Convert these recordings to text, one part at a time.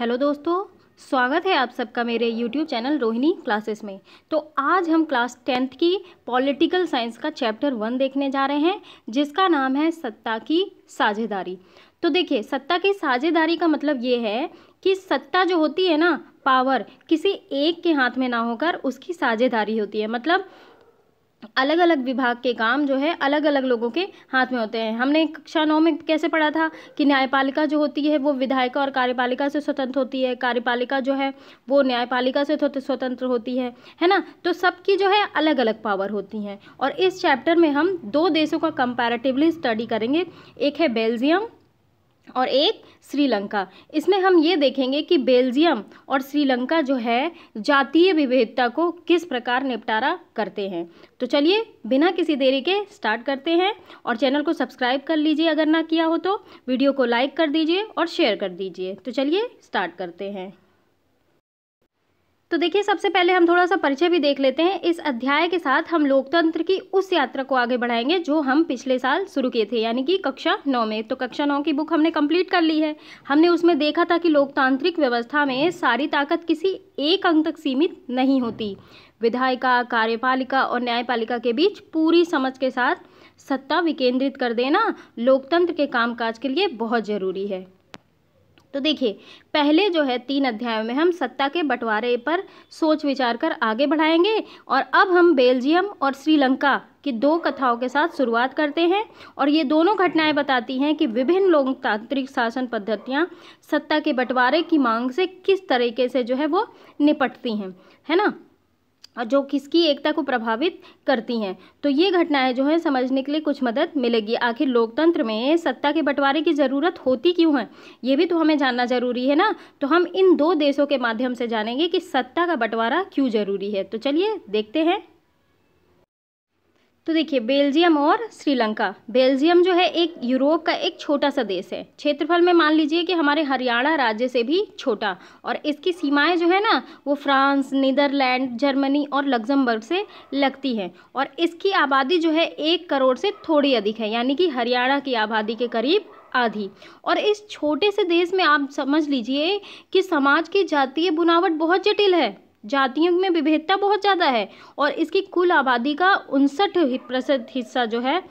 Hello दोस्तों स्वागत है आप सबका मेरे यूट्यूब चैनल रोहिणी क्लासेस में तो आज हम क्लास टेंथ की पॉलिटिकल साइंस का चैप्टर वन देखने जा रहे हैं जिसका नाम है सत्ता की साझेदारी तो देखिए सत्ता की साझेदारी का मतलब ये है कि सत्ता जो होती है ना पावर किसी एक के हाथ में ना होकर उसकी साझेदारी होती है मतलब अलग अलग विभाग के काम जो है अलग अलग लोगों के हाथ में होते हैं हमने कक्षा नौ में कैसे पढ़ा था कि न्यायपालिका जो होती है वो विधायिका और कार्यपालिका से स्वतंत्र होती है कार्यपालिका जो है वो न्यायपालिका से स्वतंत्र होती है है ना तो सबकी जो है अलग अलग पावर होती हैं और इस चैप्टर में हम दो देशों का कंपैरेटिवली स्टडी करेंगे एक है बेल्जियम और एक श्रीलंका इसमें हम ये देखेंगे कि बेल्जियम और श्रीलंका जो है जातीय विविधता को किस प्रकार निपटारा करते हैं तो चलिए बिना किसी देरी के स्टार्ट करते हैं और चैनल को सब्सक्राइब कर लीजिए अगर ना किया हो तो वीडियो को लाइक कर दीजिए और शेयर कर दीजिए तो चलिए स्टार्ट करते हैं तो देखिए सबसे पहले हम थोड़ा सा परिचय भी देख लेते हैं इस अध्याय के साथ हम लोकतंत्र की उस यात्रा को आगे बढ़ाएंगे जो हम पिछले साल शुरू किए थे यानी कि कक्षा नौ में तो कक्षा नौ की बुक हमने कंप्लीट कर ली है हमने उसमें देखा था कि लोकतांत्रिक व्यवस्था में सारी ताकत किसी एक अंक तक सीमित नहीं होती विधायिका कार्यपालिका और न्यायपालिका के बीच पूरी समझ के साथ सत्ता विकेंद्रित कर देना लोकतंत्र के कामकाज के लिए बहुत ज़रूरी है तो देखिए पहले जो है तीन अध्यायों में हम सत्ता के बंटवारे पर सोच विचार कर आगे बढ़ाएंगे और अब हम बेल्जियम और श्रीलंका की दो कथाओं के साथ शुरुआत करते हैं और ये दोनों घटनाएं बताती हैं कि विभिन्न लोकतांत्रिक शासन पद्धतियाँ सत्ता के बंटवारे की मांग से किस तरीके से जो है वो निपटती हैं है ना जो किसकी एकता को प्रभावित करती हैं तो ये घटनाएं जो हैं समझने के लिए कुछ मदद मिलेगी आखिर लोकतंत्र में सत्ता के बंटवारे की ज़रूरत होती क्यों है ये भी तो हमें जानना ज़रूरी है ना तो हम इन दो देशों के माध्यम से जानेंगे कि सत्ता का बंटवारा क्यों ज़रूरी है तो चलिए देखते हैं तो देखिए बेल्जियम और श्रीलंका बेल्जियम जो है एक यूरोप का एक छोटा सा देश है क्षेत्रफल में मान लीजिए कि हमारे हरियाणा राज्य से भी छोटा और इसकी सीमाएं जो है ना वो फ्रांस नीदरलैंड जर्मनी और लग्जमबर्ग से लगती हैं और इसकी आबादी जो है एक करोड़ से थोड़ी अधिक है यानी कि हरियाणा की आबादी के करीब आधी और इस छोटे से देश में आप समझ लीजिए कि समाज की जातीय बुनावट बहुत जटिल है जातियों में विभेदता बहुत ज़्यादा है और इसकी कुल आबादी का उनसठ प्रतिशत हिस्सा जो है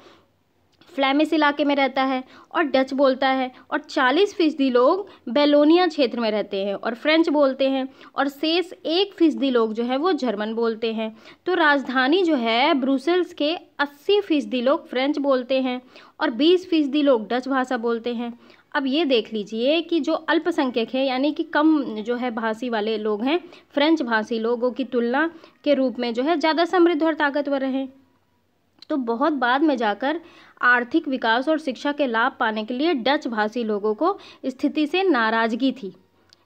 फ्लैमिस इलाके में रहता है और डच बोलता है और 40 फीसदी लोग बेलोनिया क्षेत्र में रहते हैं और फ्रेंच बोलते हैं और शेष एक फीसदी लोग जो है वो जर्मन बोलते हैं तो राजधानी जो है ब्रुसेल्स के 80 फीसदी लोग फ्रेंच बोलते हैं और 20 फीसदी लोग डच भाषा बोलते हैं अब ये देख लीजिए कि जो अल्पसंख्यक है यानी कि कम जो है भाषी वाले लोग हैं फ्रेंच भाषी लोगों की तुलना के रूप में जो है ज़्यादा समृद्ध और ताकतवर रहे तो बहुत बाद में जाकर आर्थिक विकास और शिक्षा के लाभ पाने के लिए डच भाषी लोगों को स्थिति से नाराज़गी थी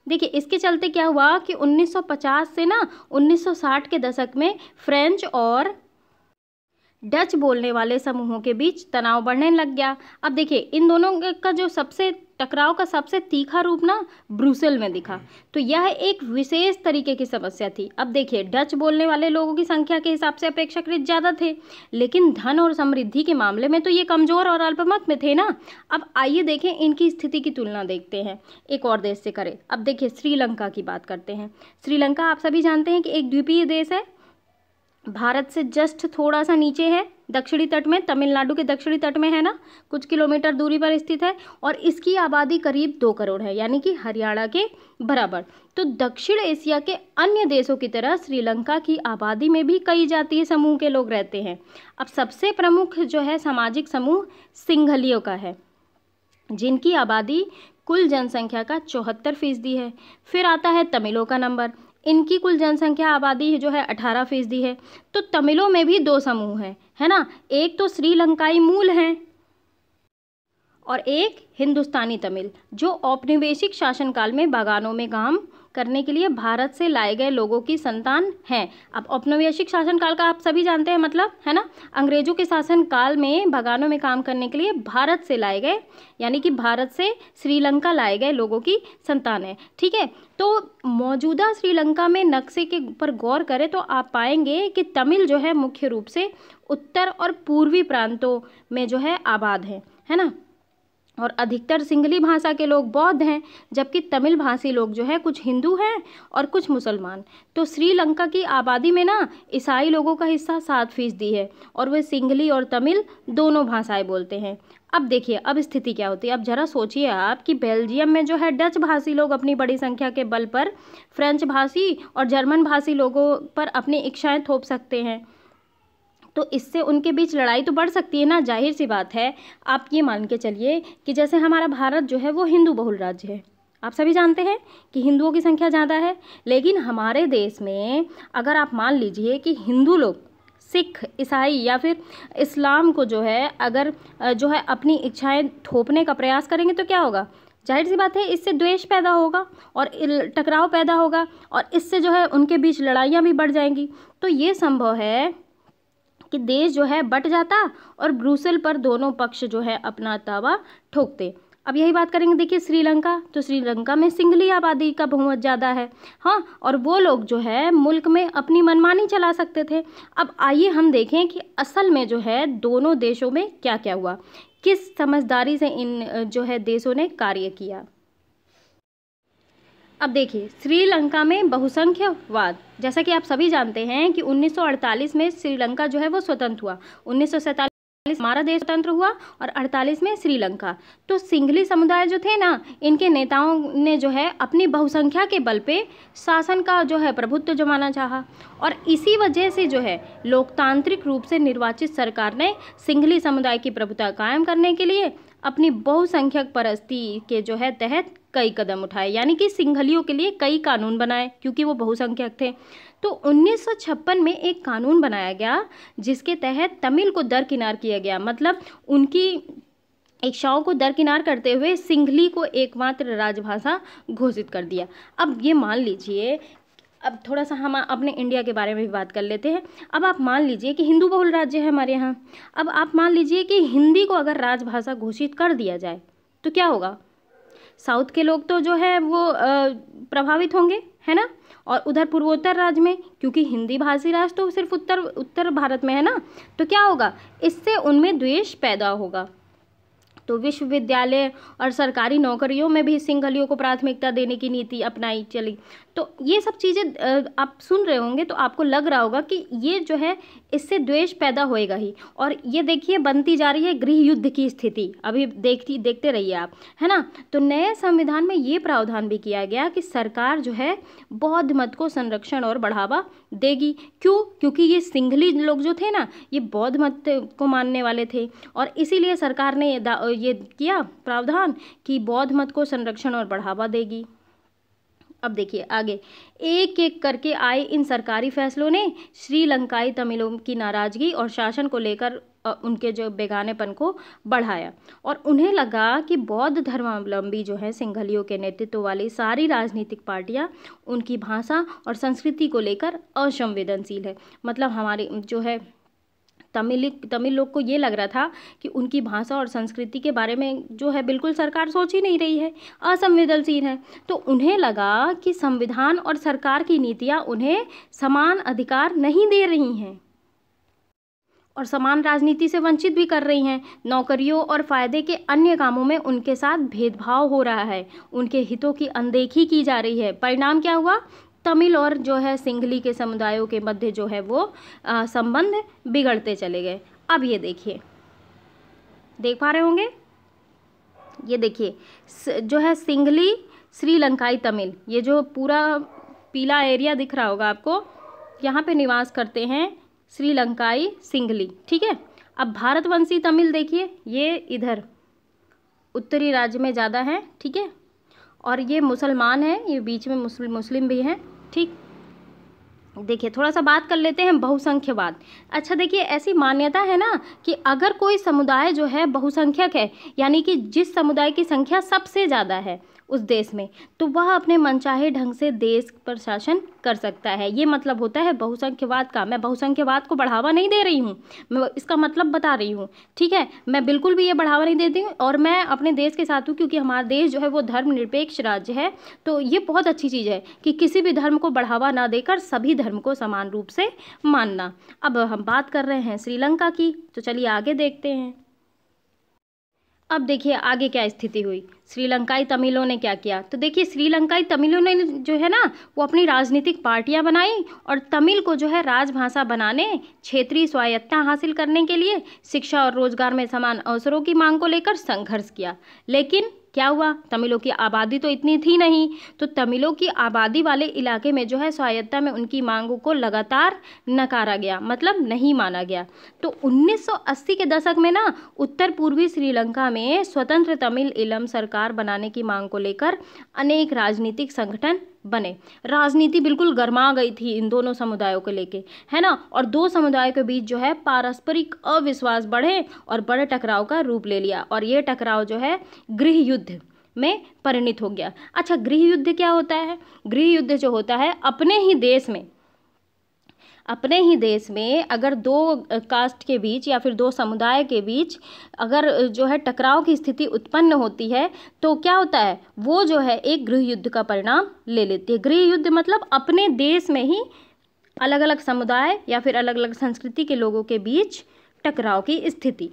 देखिए इसके चलते क्या हुआ कि 1950 से ना 1960 के दशक में फ्रेंच और डच बोलने वाले समूहों के बीच तनाव बढ़ने लग गया अब देखिए इन दोनों का जो सबसे टकराव का सबसे तीखा रूप ना ब्रूसेल में दिखा तो यह एक विशेष तरीके की समस्या थी अब देखिए डच बोलने वाले लोगों की संख्या के हिसाब से अपेक्षाकृत ज़्यादा थे लेकिन धन और समृद्धि के मामले में तो ये कमज़ोर और अल्पमत में थे ना अब आइए देखें इनकी स्थिति की तुलना देखते हैं एक और देश से करें अब देखिए श्रीलंका की बात करते हैं श्रीलंका आप सभी जानते हैं कि एक द्वीपीय देश है भारत से जस्ट थोड़ा सा नीचे है दक्षिणी तट में तमिलनाडु के दक्षिणी तट में है ना कुछ किलोमीटर दूरी पर स्थित है और इसकी आबादी करीब दो करोड़ है यानी कि हरियाणा के बराबर तो दक्षिण एशिया के अन्य देशों की तरह श्रीलंका की आबादी में भी कई जातीय समूह के लोग रहते हैं अब सबसे प्रमुख जो है सामाजिक समूह सिंघलियों का है जिनकी आबादी कुल जनसंख्या का चौहत्तर फीसदी है फिर आता है तमिलों का नंबर इनकी कुल जनसंख्या आबादी जो है अठारह फीसदी है तो तमिलों में भी दो समूह हैं है ना एक तो श्रीलंकाई मूल हैं और एक हिंदुस्तानी तमिल जो औपनिवेशिक शासनकाल में बागानों में काम करने के लिए भारत से लाए गए लोगों की संतान हैं अब औपनिवेशिक शासनकाल का आप सभी जानते हैं मतलब है ना अंग्रेजों के शासनकाल में भगानों में काम करने के लिए भारत से लाए गए यानी कि भारत से श्रीलंका लाए गए लोगों की संतान है ठीक है तो मौजूदा श्रीलंका में नक्शे के ऊपर गौर करें तो आप पाएंगे कि तमिल जो है मुख्य रूप से उत्तर और पूर्वी प्रांतों में जो है आबाद है है ना और अधिकतर सिंगली भाषा के लोग बौद्ध हैं जबकि तमिल भाषी लोग जो है कुछ हिंदू हैं और कुछ मुसलमान तो श्रीलंका की आबादी में ना ईसाई लोगों का हिस्सा सात फीसदी है और वे सिंगली और तमिल दोनों भाषाएं बोलते हैं अब देखिए अब स्थिति क्या होती है अब जरा सोचिए आप कि बेल्जियम में जो है डच भाषी लोग अपनी बड़ी संख्या के बल पर फ्रेंच भाषी और जर्मन भाषी लोगों पर अपनी इच्छाएं थोप सकते हैं तो इससे उनके बीच लड़ाई तो बढ़ सकती है ना जाहिर सी बात है आप ये मान के चलिए कि जैसे हमारा भारत जो है वो हिंदू बहुल राज्य है आप सभी जानते हैं कि हिंदुओं की संख्या ज़्यादा है लेकिन हमारे देश में अगर आप मान लीजिए कि हिंदू लोग सिख ईसाई या फिर इस्लाम को जो है अगर जो है अपनी इच्छाएं थोपने का प्रयास करेंगे तो क्या होगा जाहिर सी बात है इससे द्वेष पैदा होगा और टकराव पैदा होगा और इससे जो है उनके बीच लड़ाइयाँ भी बढ़ जाएंगी तो ये संभव है कि देश जो है बट जाता और ब्रूसल पर दोनों पक्ष जो है अपना दावा ठोकते अब यही बात करेंगे देखिए श्रीलंका तो श्रीलंका में सिंगली आबादी का बहुत ज़्यादा है हाँ और वो लोग जो है मुल्क में अपनी मनमानी चला सकते थे अब आइए हम देखें कि असल में जो है दोनों देशों में क्या क्या हुआ किस समझदारी से इन जो है देशों ने कार्य किया अब देखिए श्रीलंका में बहुसंख्यवाद जैसा कि आप सभी जानते हैं कि 1948 में श्रीलंका जो है वो स्वतंत्र हुआ उन्नीस हमारा देश स्वतंत्र हुआ और 48 में श्रीलंका तो सिंघली समुदाय जो थे ना इनके नेताओं ने जो है अपनी बहुसंख्या के बल पे शासन का जो है प्रभुत्व जमाना चाहा और इसी वजह से जो है लोकतांत्रिक रूप से निर्वाचित सरकार ने सिंघली समुदाय की प्रभुता कायम करने के लिए अपनी बहुसंख्यक परस्ती के जो है तहत कई कदम उठाए यानी कि सिंघलियों के लिए कई कानून बनाए क्योंकि वो बहुसंख्यक थे तो 1956 में एक कानून बनाया गया जिसके तहत तमिल को दरकिनार किया गया मतलब उनकी इच्छाओं को दरकिनार करते हुए सिंघली को एकमात्र राजभाषा घोषित कर दिया अब ये मान लीजिए अब थोड़ा सा हम अपने इंडिया के बारे में भी बात कर लेते हैं अब आप मान लीजिए कि हिंदू बहुल राज्य है हमारे यहाँ अब आप मान लीजिए कि हिंदी को अगर राजभाषा घोषित कर दिया जाए तो क्या होगा साउथ के लोग तो जो है वो प्रभावित होंगे है ना और उधर पूर्वोत्तर राज्य में क्योंकि हिंदी भाषी राज्य तो सिर्फ उत्तर उत्तर भारत में है ना तो क्या होगा इससे उनमें द्वेष पैदा होगा तो विश्वविद्यालय और सरकारी नौकरियों में भी सिंघलियों को प्राथमिकता देने की नीति अपनाई चली तो ये सब चीज़ें आप सुन रहे होंगे तो आपको लग रहा होगा कि ये जो है इससे द्वेष पैदा होएगा ही और ये देखिए बनती जा रही है गृह युद्ध की स्थिति अभी देखती देखते रहिए आप है ना तो नए संविधान में ये प्रावधान भी किया गया कि सरकार जो है बौद्ध मत को संरक्षण और बढ़ावा देगी क्यों क्योंकि ये सिंघली लोग जो थे ना ये बौद्ध मत को मानने वाले थे और इसीलिए सरकार ने ये किया प्रावधान कि बौद्ध मत को संरक्षण और बढ़ावा देगी अब देखिए आगे एक एक करके आए इन सरकारी फैसलों ने श्रीलंकाई तमिलों की नाराज़गी और शासन को लेकर उनके जो बेगानेपन को बढ़ाया और उन्हें लगा कि बौद्ध धर्मावलंबी जो है सिंघलियों के नेतृत्व वाली सारी राजनीतिक पार्टियां उनकी भाषा और संस्कृति को लेकर असंवेदनशील है मतलब हमारी जो है तमिल तमिल लोग को ये लग रहा था कि उनकी भाषा और संस्कृति के बारे में जो है बिल्कुल सरकार सोच ही नहीं रही है असंवेदनशील है तो उन्हें लगा कि संविधान और सरकार की नीतियाँ उन्हें समान अधिकार नहीं दे रही हैं और समान राजनीति से वंचित भी कर रही हैं नौकरियों और फायदे के अन्य कामों में उनके साथ भेदभाव हो रहा है उनके हितों की अनदेखी की जा रही है परिणाम क्या हुआ तमिल और जो है सिंघली के समुदायों के मध्य जो है वो संबंध बिगड़ते चले गए अब ये देखिए देख पा रहे होंगे ये देखिए जो है सिंघली श्रीलंकाई तमिल ये जो पूरा पीला एरिया दिख रहा होगा आपको यहाँ पे निवास करते हैं श्रीलंकाई सिंघली ठीक है अब भारतवंशी तमिल देखिए ये इधर उत्तरी राज्य में ज़्यादा है ठीक है और ये मुसलमान हैं ये बीच में मुस्लिम मुस्लिम भी हैं ठीक देखिए थोड़ा सा बात कर लेते हैं बहुसंख्यवाद अच्छा देखिए ऐसी मान्यता है ना कि अगर कोई समुदाय जो है बहुसंख्यक है यानी कि जिस समुदाय की संख्या सबसे ज़्यादा है उस देश में तो वह अपने मनचाहे ढंग से देश पर शासन कर सकता है ये मतलब होता है बहुसंख्यवाद का मैं बहुसंख्यवाद को बढ़ावा नहीं दे रही हूँ मैं इसका मतलब बता रही हूँ ठीक है मैं बिल्कुल भी ये बढ़ावा नहीं देती हूँ और मैं अपने देश के साथ हूँ क्योंकि हमारा देश जो है वो धर्मनिरपेक्ष राज्य है तो ये बहुत अच्छी चीज़ है कि किसी भी धर्म को बढ़ावा ना देकर सभी धर्म को समान रूप से मानना अब हम बात कर रहे हैं श्रीलंका की तो चलिए आगे देखते हैं अब देखिए आगे क्या स्थिति हुई श्रीलंकाई तमिलों ने क्या किया तो देखिए श्रीलंकाई तमिलों ने जो है ना वो अपनी राजनीतिक पार्टियां बनाई और तमिल को जो है राजभाषा बनाने क्षेत्रीय स्वायत्ता हासिल करने के लिए शिक्षा और रोजगार में समान अवसरों की मांग को लेकर संघर्ष किया लेकिन क्या हुआ तमिलों की आबादी तो इतनी थी नहीं तो तमिलों की आबादी वाले इलाके में जो है स्वायत्ता में उनकी मांगों को लगातार नकारा गया मतलब नहीं माना गया तो 1980 के दशक में ना उत्तर पूर्वी श्रीलंका में स्वतंत्र तमिल इलम सरकार बनाने की मांग को लेकर अनेक राजनीतिक संगठन बने राजनीति बिल्कुल गर्मा गई थी इन दोनों समुदायों को लेके है ना और दो समुदायों के बीच जो है पारस्परिक अविश्वास बढ़े और बड़े टकराव का रूप ले लिया और ये टकराव जो है गृह युद्ध में परिणित हो गया अच्छा गृह युद्ध क्या होता है गृह युद्ध जो होता है अपने ही देश में अपने ही देश में अगर दो कास्ट के बीच या फिर दो समुदाय के बीच अगर जो है टकराव की स्थिति उत्पन्न होती है तो क्या होता है वो जो है एक गृह युद्ध का परिणाम ले लेती है गृह युद्ध मतलब अपने देश में ही अलग अलग समुदाय या फिर अलग अलग संस्कृति के लोगों के बीच टकराव की स्थिति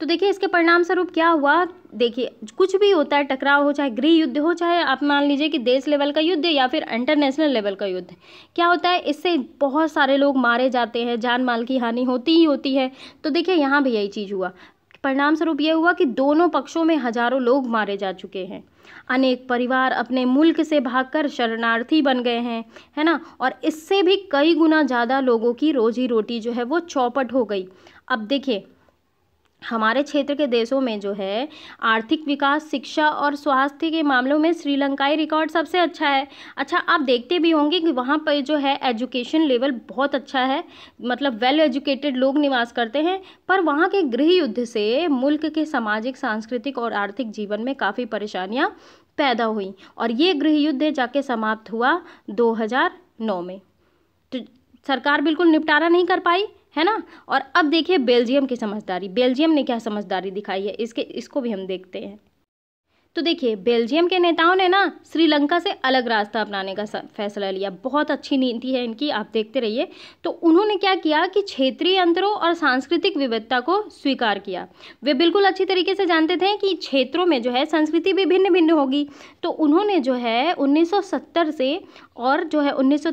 तो देखिए इसके परिणाम स्वरूप क्या हुआ देखिए कुछ भी होता है टकराव हो चाहे गृह युद्ध हो चाहे आप मान लीजिए कि देश लेवल का युद्ध या फिर इंटरनेशनल लेवल का युद्ध क्या होता है इससे बहुत सारे लोग मारे जाते हैं जान माल की हानि होती ही होती है तो देखिए यहाँ भी यही चीज़ हुआ परिणाम स्वरूप यह हुआ कि दोनों पक्षों में हजारों लोग मारे जा चुके हैं अनेक परिवार अपने मुल्क से भागकर शरणार्थी बन गए हैं है ना और इससे भी कई गुना ज़्यादा लोगों की रोजी रोटी जो है वो चौपट हो गई अब देखिए हमारे क्षेत्र के देशों में जो है आर्थिक विकास शिक्षा और स्वास्थ्य के मामलों में श्रीलंकाई रिकॉर्ड सबसे अच्छा है अच्छा आप देखते भी होंगे कि वहाँ पर जो है एजुकेशन लेवल बहुत अच्छा है मतलब वेल एजुकेटेड लोग निवास करते हैं पर वहाँ के गृह युद्ध से मुल्क के सामाजिक सांस्कृतिक और आर्थिक जीवन में काफ़ी परेशानियाँ पैदा हुई और ये गृह युद्ध जाके समाप्त हुआ दो में तो सरकार बिल्कुल निपटारा नहीं कर पाई है ना और अब देखिए बेल्जियम की समझदारी बेल्जियम ने क्या समझदारी दिखाई है इसके इसको भी हम देखते हैं तो देखिए बेल्जियम के नेताओं ने ना श्रीलंका से अलग रास्ता अपनाने का फैसला लिया बहुत अच्छी नीति है इनकी आप देखते रहिए तो उन्होंने क्या किया कि क्षेत्रीय अंतरों और सांस्कृतिक विविधता को स्वीकार किया वे बिल्कुल अच्छी तरीके से जानते थे कि क्षेत्रों में जो है संस्कृति भी भिन्न भिन्न होगी तो उन्होंने जो है उन्नीस से और जो है उन्नीस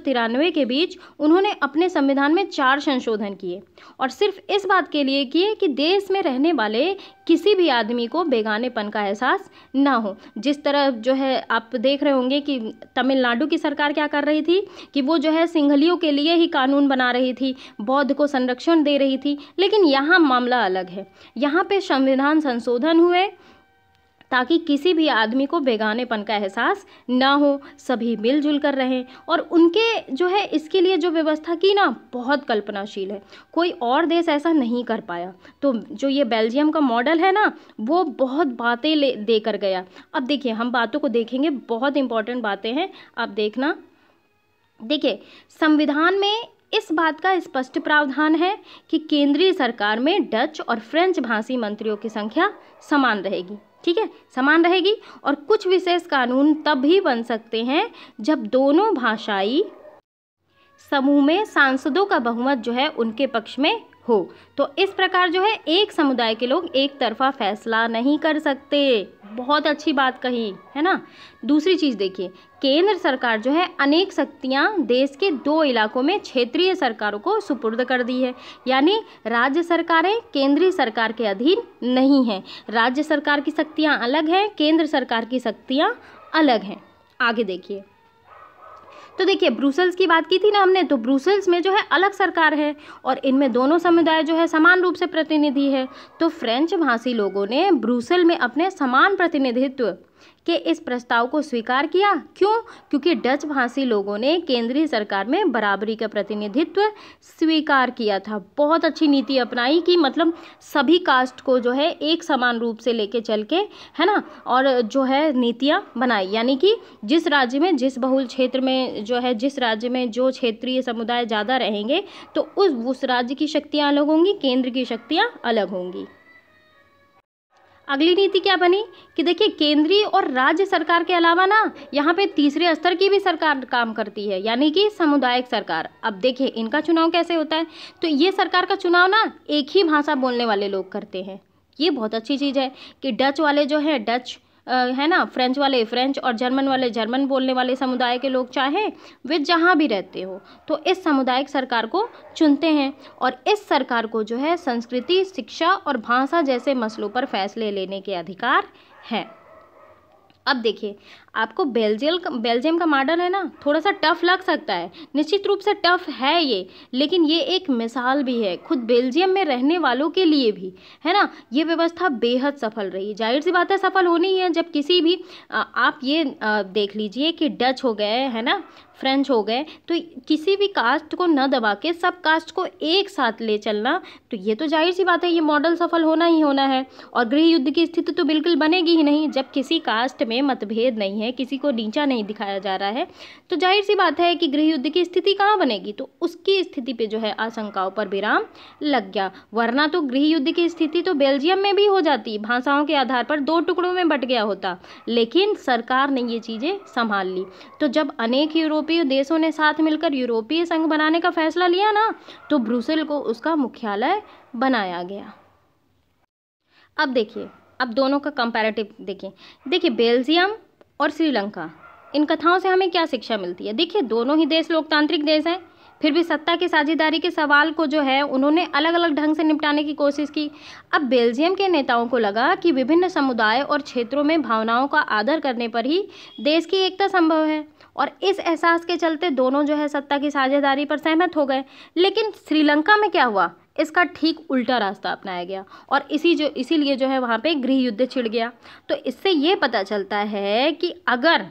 के बीच उन्होंने अपने संविधान में चार संशोधन किए और सिर्फ इस बात के लिए किए कि देश में रहने वाले किसी भी आदमी को बेगानेपन का एहसास न ना हो जिस तरह जो है आप देख रहे होंगे कि तमिलनाडु की सरकार क्या कर रही थी कि वो जो है सिंघलियों के लिए ही कानून बना रही थी बौद्ध को संरक्षण दे रही थी लेकिन यहाँ मामला अलग है यहाँ पे संविधान संशोधन हुए ताकि किसी भी आदमी को बेगानेपन का एहसास ना हो सभी मिलजुल कर रहें और उनके जो है इसके लिए जो व्यवस्था की ना बहुत कल्पनाशील है कोई और देश ऐसा नहीं कर पाया तो जो ये बेल्जियम का मॉडल है ना वो बहुत बातें ले दे कर गया अब देखिए हम बातों को देखेंगे बहुत इंपॉर्टेंट बातें हैं आप देखना देखिए संविधान में इस बात का स्पष्ट प्रावधान है कि केंद्रीय सरकार में डच और फ्रेंच भाषी मंत्रियों की संख्या समान रहेगी ठीक है समान रहेगी और कुछ विशेष कानून तब भी बन सकते हैं जब दोनों भाषाई समूह में सांसदों का बहुमत जो है उनके पक्ष में हो तो इस प्रकार जो है एक समुदाय के लोग एक तरफा फैसला नहीं कर सकते बहुत अच्छी बात कही है ना दूसरी चीज़ देखिए केंद्र सरकार जो है अनेक शक्तियाँ देश के दो इलाकों में क्षेत्रीय सरकारों को सुपुर्द कर दी है यानी राज्य सरकारें केंद्रीय सरकार के अधीन नहीं हैं राज्य सरकार की शक्तियाँ अलग हैं केंद्र सरकार की शक्तियाँ अलग हैं आगे देखिए तो देखिए ब्रूसल्स की बात की थी ना हमने तो ब्रूसल्स में जो है अलग सरकार है और इनमें दोनों समुदाय जो है समान रूप से प्रतिनिधि है तो फ्रेंच भाषी लोगों ने ब्रूसल में अपने समान प्रतिनिधित्व के इस प्रस्ताव को स्वीकार किया क्यों क्योंकि डच भाषी लोगों ने केंद्रीय सरकार में बराबरी का प्रतिनिधित्व स्वीकार किया था बहुत अच्छी नीति अपनाई कि मतलब सभी कास्ट को जो है एक समान रूप से लेके चल के है ना और जो है नीतियाँ बनाई यानी कि जिस राज्य में जिस बहुल क्षेत्र में जो है जिस राज्य में जो क्षेत्रीय समुदाय ज़्यादा रहेंगे तो उस उस राज्य की शक्तियाँ अलग होंगी केंद्र की शक्तियाँ अलग होंगी अगली नीति क्या बनी कि देखिए केंद्रीय और राज्य सरकार के अलावा ना यहाँ पे तीसरे स्तर की भी सरकार काम करती है यानी कि सामुदायिक सरकार अब देखिए इनका चुनाव कैसे होता है तो ये सरकार का चुनाव ना एक ही भाषा बोलने वाले लोग करते हैं ये बहुत अच्छी चीज़ है कि डच वाले जो हैं डच है ना फ्रेंच वाले फ्रेंच और जर्मन वाले जर्मन बोलने वाले समुदाय के लोग चाहे वे जहाँ भी रहते हो तो इस सामुदायिक सरकार को चुनते हैं और इस सरकार को जो है संस्कृति शिक्षा और भाषा जैसे मसलों पर फैसले लेने के अधिकार हैं अब देखिए आपको बेल्जियम बेल्जियम का मॉडल है ना थोड़ा सा टफ लग सकता है निश्चित रूप से टफ है ये लेकिन ये एक मिसाल भी है खुद बेल्जियम में रहने वालों के लिए भी है ना ये व्यवस्था बेहद सफल रही जाहिर सी बात है सफल होनी है जब किसी भी आ, आप ये आ, देख लीजिए कि डच हो गए है ना फ्रेंच हो गए तो किसी भी कास्ट को न दबा के सब कास्ट को एक साथ ले चलना तो ये तो जाहिर सी बात है ये मॉडल सफल होना ही होना है और गृह युद्ध की स्थिति तो बिल्कुल बनेगी ही नहीं जब किसी कास्ट में मतभेद नहीं है किसी को नीचा नहीं दिखाया जा रहा है तो जाहिर सी बात है कि गृह युद्ध की स्थिति कहाँ बनेगी तो उसकी स्थिति पर जो है आशंकाओं पर विराम लग गया वरना तो गृह युद्ध की स्थिति तो बेल्जियम में भी हो जाती भाषाओं के आधार पर दो टुकड़ों में बट गया होता लेकिन सरकार ने ये चीज़ें संभाल ली तो जब अनेक यूरोप यूरोपीय देशों ने साथ मिलकर यूरोपीय संघ बनाने का फैसला लिया ना तो ब्रुसेल को उसका मुख्यालय बनाया गया अब देखिए अब दोनों का कंपैरेटिव देखिए देखिए बेल्जियम और श्रीलंका इन कथाओं से हमें क्या शिक्षा मिलती है देखिए दोनों ही देश लोकतांत्रिक देश हैं फिर भी सत्ता की साझेदारी के सवाल को जो है उन्होंने अलग अलग ढंग से निपटाने की कोशिश की अब बेल्जियम के नेताओं को लगा कि विभिन्न समुदाय और क्षेत्रों में भावनाओं का आदर करने पर ही देश की एकता संभव है और इस एहसास के चलते दोनों जो है सत्ता की साझेदारी पर सहमत हो गए लेकिन श्रीलंका में क्या हुआ इसका ठीक उल्टा रास्ता अपनाया गया और इसी जो इसीलिए जो है वहाँ पे गृह युद्ध छिड़ गया तो इससे ये पता चलता है कि अगर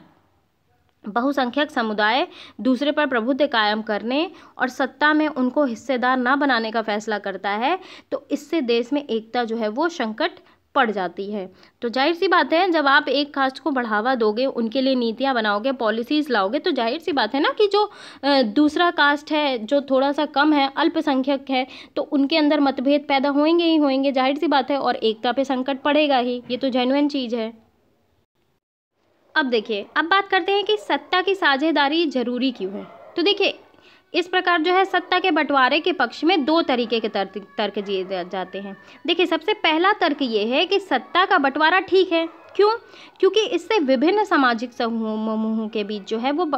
बहुसंख्यक समुदाय दूसरे पर प्रभुत्व कायम करने और सत्ता में उनको हिस्सेदार ना बनाने का फैसला करता है तो इससे देश में एकता जो है वो संकट पड़ जाती है तो जाहिर सी बात है जब आप एक कास्ट को बढ़ावा दोगे उनके लिए नीतियाँ बनाओगे पॉलिसीज़ लाओगे तो जाहिर सी बात है ना कि जो दूसरा कास्ट है जो थोड़ा सा कम है अल्पसंख्यक है तो उनके अंदर मतभेद पैदा होंगे ही होंगे जाहिर सी बात है और एकता पे संकट पड़ेगा ही ये तो जेनुअन चीज़ है अब देखिए अब बात करते हैं कि सत्ता की साझेदारी जरूरी क्यों है तो देखिए इस प्रकार जो है सत्ता के बंटवारे के पक्ष में दो तरीके के तर्क तर्क दिए जाते हैं देखिए सबसे पहला तर्क ये है कि सत्ता का बंटवारा ठीक है क्यों क्योंकि इससे विभिन्न सामाजिक समूहों के बीच जो है वो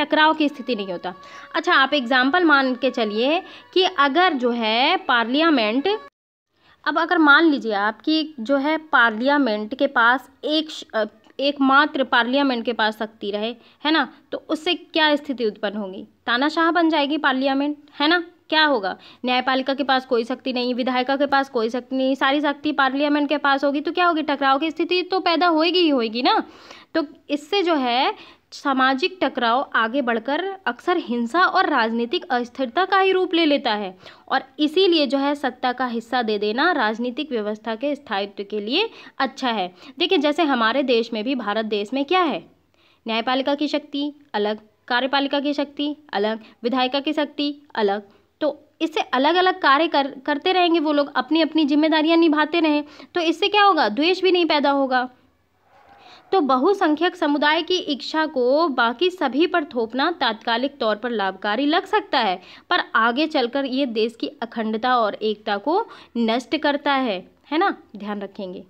टकराव की स्थिति नहीं होता अच्छा आप एग्जाम्पल मान के चलिए कि अगर जो है पार्लियामेंट अब अगर मान लीजिए आप कि जो है पार्लियामेंट के पास एक एकमात्र पार्लियामेंट के पास शक्ति रहे है ना तो उससे क्या स्थिति उत्पन्न होगी तानाशाह बन जाएगी पार्लियामेंट है ना क्या होगा न्यायपालिका के पास कोई शक्ति नहीं विधायिका के पास कोई शक्ति नहीं सारी शक्ति पार्लियामेंट के पास होगी तो क्या होगी टकराव की स्थिति तो पैदा होगी ही होगी ना तो इससे जो है सामाजिक टकराव आगे बढ़कर अक्सर हिंसा और राजनीतिक अस्थिरता का ही रूप ले लेता है और इसीलिए जो है सत्ता का हिस्सा दे देना राजनीतिक व्यवस्था के स्थायित्व के लिए अच्छा है देखिए जैसे हमारे देश में भी भारत देश में क्या है न्यायपालिका की शक्ति अलग कार्यपालिका की शक्ति अलग विधायिका की शक्ति अलग तो इससे अलग अलग कार्य कर करते रहेंगे वो लोग अपनी अपनी जिम्मेदारियां निभाते रहें तो इससे क्या होगा द्वेष भी नहीं पैदा होगा तो बहुसंख्यक समुदाय की इच्छा को बाकी सभी पर थोपना तात्कालिक तौर पर लाभकारी लग सकता है पर आगे चलकर ये देश की अखंडता और एकता को नष्ट करता है है ना ध्यान रखेंगे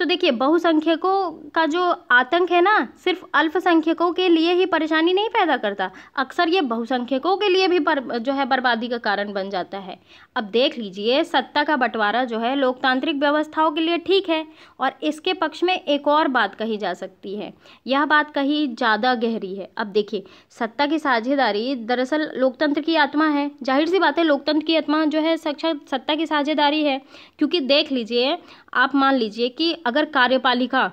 तो देखिए बहुसंख्यकों का जो आतंक है ना सिर्फ अल्पसंख्यकों के लिए ही परेशानी नहीं पैदा करता अक्सर ये बहुसंख्यकों के लिए भी पर, जो है बर्बादी का कारण बन जाता है अब देख लीजिए सत्ता का बंटवारा जो है लोकतांत्रिक व्यवस्थाओं के लिए ठीक है और इसके पक्ष में एक और बात कही जा सकती है यह बात कही ज़्यादा गहरी है अब देखिए सत्ता की साझेदारी दरअसल लोकतंत्र की आत्मा है जाहिर सी बात है लोकतंत्र की आत्मा जो है सक्षम सत्ता की साझेदारी है क्योंकि देख लीजिए आप मान लीजिए कि अगर कार्यपालिका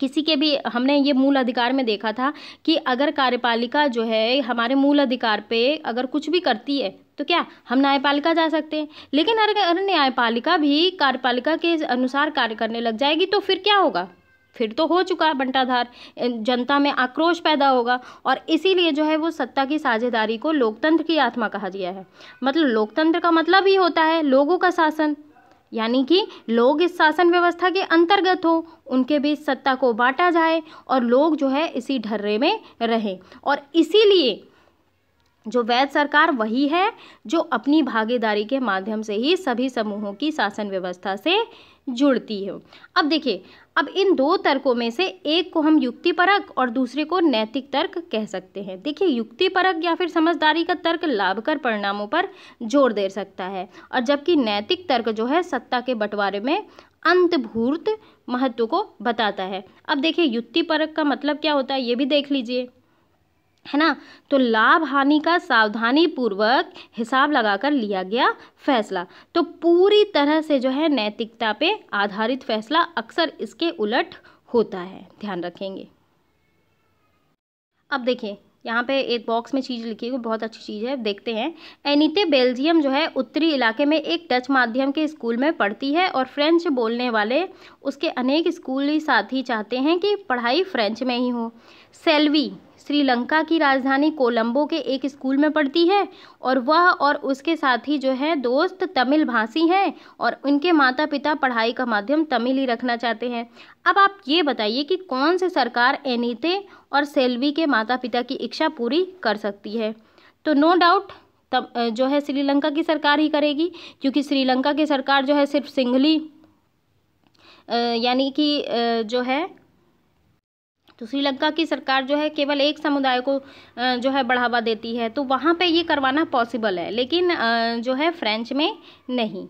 किसी के भी हमने ये मूल अधिकार में देखा था कि अगर कार्यपालिका जो है हमारे मूल अधिकार पे अगर कुछ भी करती है तो क्या हम न्यायपालिका जा सकते हैं लेकिन अगर न्यायपालिका भी कार्यपालिका के अनुसार कार्य करने लग जाएगी तो फिर क्या होगा फिर तो हो चुका है बंटाधार जनता में आक्रोश पैदा होगा और इसीलिए जो है वो सत्ता की साझेदारी को लोकतंत्र की आत्मा कहा गया है मतलब लोकतंत्र का मतलब ही होता है लोगों का शासन यानी कि लोग इस शासन व्यवस्था के अंतर्गत हो उनके बीच सत्ता को बांटा जाए और लोग जो है इसी ढर्रे में रहें और इसीलिए जो वैध सरकार वही है जो अपनी भागीदारी के माध्यम से ही सभी समूहों की शासन व्यवस्था से जुड़ती है अब देखिए अब इन दो तर्कों में से एक को हम युक्तिपरक और दूसरे को नैतिक तर्क कह सकते हैं देखिए युक्तिपरक या फिर समझदारी का तर्क लाभकर परिणामों पर जोर दे सकता है और जबकि नैतिक तर्क जो है सत्ता के बंटवारे में अंतभूर्त महत्व को बताता है अब देखिए युक्तिपरक का मतलब क्या होता है ये भी देख लीजिए है ना तो लाभ हानि का सावधानी पूर्वक हिसाब लगाकर लिया गया फैसला तो पूरी तरह से जो है नैतिकता पे आधारित फैसला अक्सर इसके उलट होता है ध्यान रखेंगे अब देखिए यहाँ पे एक बॉक्स में चीज़ लिखी हुई बहुत अच्छी चीज़ है देखते हैं एनीते बेल्जियम जो है उत्तरी इलाके में एक डच माध्यम के स्कूल में पढ़ती है और फ्रेंच बोलने वाले उसके अनेक स्कूली साथी चाहते हैं कि पढ़ाई फ्रेंच में ही हो सेल्वी श्रीलंका की राजधानी कोलंबो के एक स्कूल में पढ़ती है और वह और उसके साथी जो है दोस्त तमिल भाषी हैं और उनके माता पिता पढ़ाई का माध्यम तमिल ही रखना चाहते हैं अब आप ये बताइए कि कौन से सरकार एनीते और सेल्वी के माता पिता की इच्छा पूरी कर सकती है तो नो डाउट तब जो है श्रीलंका की सरकार ही करेगी क्योंकि श्रीलंका की सरकार जो है सिर्फ सिंगली यानी कि जो है तो श्रीलंका की सरकार जो है केवल एक समुदाय को जो है बढ़ावा देती है तो वहाँ पे ये करवाना पॉसिबल है लेकिन जो है फ्रेंच में नहीं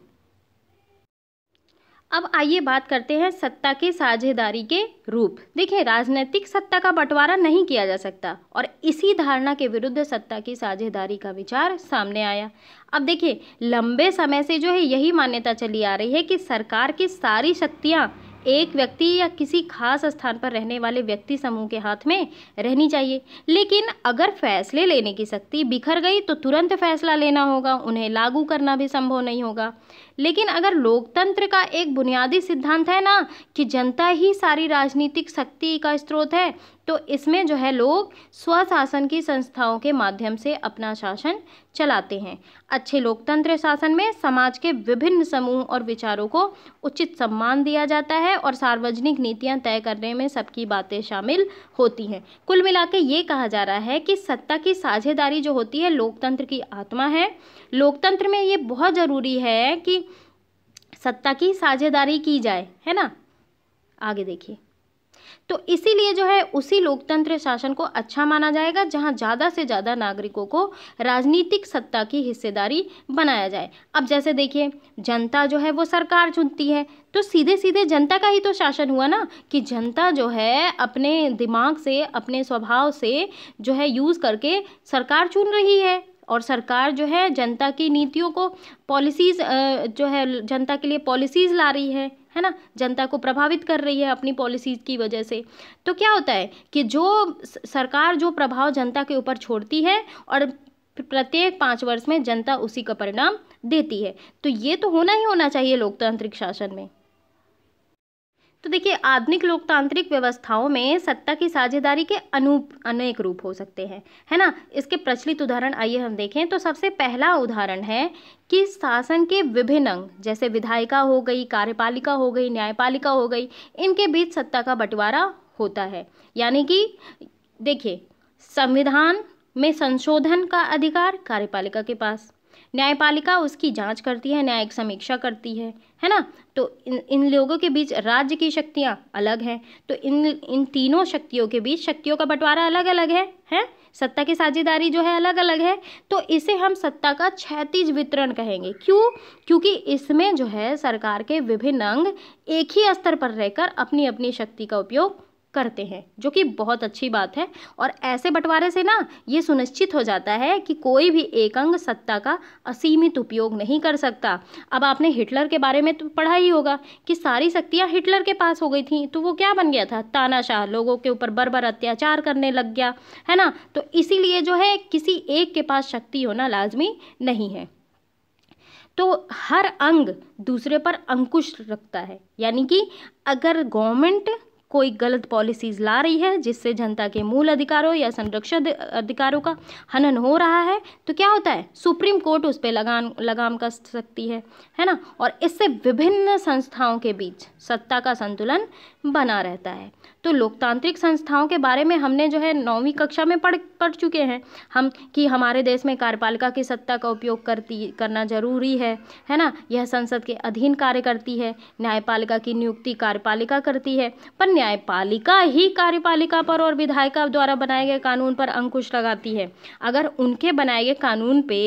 अब आइए बात करते हैं सत्ता के साझेदारी के रूप देखिए राजनीतिक सत्ता का बंटवारा नहीं किया जा सकता और इसी धारणा के विरुद्ध सत्ता की साझेदारी का विचार सामने आया अब देखिए लंबे समय से जो है यही मान्यता चली आ रही है कि सरकार की सारी शक्तियाँ एक व्यक्ति या किसी खास स्थान पर रहने वाले व्यक्ति समूह के हाथ में रहनी चाहिए लेकिन अगर फैसले लेने की शक्ति बिखर गई तो तुरंत फैसला लेना होगा उन्हें लागू करना भी संभव नहीं होगा लेकिन अगर लोकतंत्र का एक बुनियादी सिद्धांत है ना कि जनता ही सारी राजनीतिक शक्ति का स्रोत है तो इसमें जो है लोग स्वशासन की संस्थाओं के माध्यम से अपना शासन चलाते हैं अच्छे लोकतंत्र शासन में समाज के विभिन्न समूह और विचारों को उचित सम्मान दिया जाता है और सार्वजनिक नीतियां तय करने में सबकी बातें शामिल होती हैं कुल मिला ये कहा जा रहा है कि सत्ता की साझेदारी जो होती है लोकतंत्र की आत्मा है लोकतंत्र में ये बहुत ज़रूरी है कि सत्ता की साझेदारी की जाए है ना आगे देखिए तो इसीलिए जो है उसी लोकतंत्र शासन को अच्छा माना जाएगा जहां ज़्यादा से ज़्यादा नागरिकों को राजनीतिक सत्ता की हिस्सेदारी बनाया जाए अब जैसे देखिए जनता जो है वो सरकार चुनती है तो सीधे सीधे जनता का ही तो शासन हुआ ना कि जनता जो है अपने दिमाग से अपने स्वभाव से जो है यूज़ करके सरकार चुन रही है और सरकार जो है जनता की नीतियों को पॉलिसीज़ जो है जनता के लिए पॉलिसीज़ ला रही है है ना जनता को प्रभावित कर रही है अपनी पॉलिसीज़ की वजह से तो क्या होता है कि जो सरकार जो प्रभाव जनता के ऊपर छोड़ती है और प्रत्येक पाँच वर्ष में जनता उसी का परिणाम देती है तो ये तो होना ही होना चाहिए लोकतांत्रिक शासन में तो देखिए आधुनिक लोकतांत्रिक व्यवस्थाओं में सत्ता की साझेदारी के अनूप अनेक रूप हो सकते हैं है ना इसके प्रचलित उदाहरण आइए हम देखें तो सबसे पहला उदाहरण है कि शासन के विभिन्न अंग जैसे विधायिका हो गई कार्यपालिका हो गई न्यायपालिका हो गई इनके बीच सत्ता का बंटवारा होता है यानी कि देखिए संविधान में संशोधन का अधिकार कार्यपालिका के पास न्यायपालिका उसकी जांच करती है न्यायिक समीक्षा करती है है ना तो इन इन लोगों के बीच राज्य की शक्तियाँ अलग हैं तो इन इन तीनों शक्तियों के बीच शक्तियों का बंटवारा अलग अलग है हैं सत्ता की साझेदारी जो है अलग अलग है तो इसे हम सत्ता का क्षैतिज वितरण कहेंगे क्यों क्योंकि इसमें जो है सरकार के विभिन्न अंग एक ही स्तर पर रहकर अपनी अपनी शक्ति का उपयोग करते हैं जो कि बहुत अच्छी बात है और ऐसे बंटवारे से ना ये सुनिश्चित हो जाता है कि कोई भी एक अंग सत्ता का असीमित उपयोग नहीं कर सकता अब आपने हिटलर के बारे में तो पढ़ा ही होगा कि सारी शक्तियाँ हिटलर के पास हो गई थी तो वो क्या बन गया था तानाशाह लोगों के ऊपर बर बर अत्याचार करने लग गया है ना तो इसीलिए जो है किसी एक के पास शक्ति होना लाजमी नहीं है तो हर अंग दूसरे पर अंकुश रखता है यानी कि अगर गवर्नमेंट कोई गलत पॉलिसीज़ ला रही है जिससे जनता के मूल अधिकारों या संरक्षण अधिकारों का हनन हो रहा है तो क्या होता है सुप्रीम कोर्ट उस पर लगान लगाम कर सकती है है ना और इससे विभिन्न संस्थाओं के बीच सत्ता का संतुलन बना रहता है तो लोकतांत्रिक संस्थाओं के बारे में हमने जो है नौवीं कक्षा में पढ़ पढ़ चुके हैं हम कि हमारे देश में कार्यपालिका की सत्ता का उपयोग करती करना जरूरी है है ना यह संसद के अधीन कार्य करती है न्यायपालिका की नियुक्ति कार्यपालिका करती है पर न्यायपालिका ही कार्यपालिका पर और विधायिका द्वारा बनाए गए कानून पर अंकुश लगाती है अगर उनके बनाए गए कानून पे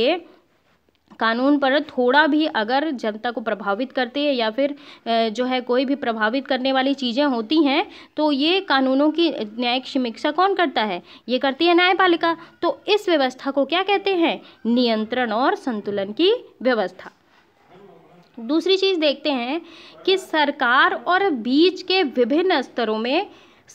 कानून पर थोड़ा भी अगर जनता को प्रभावित करते हैं या फिर जो है कोई भी प्रभावित करने वाली चीज़ें होती हैं तो ये कानूनों की न्यायिक समीक्षा कौन करता है ये करती है न्यायपालिका तो इस व्यवस्था को क्या कहते हैं नियंत्रण और संतुलन की व्यवस्था दूसरी चीज़ देखते हैं कि सरकार और बीच के विभिन्न स्तरों में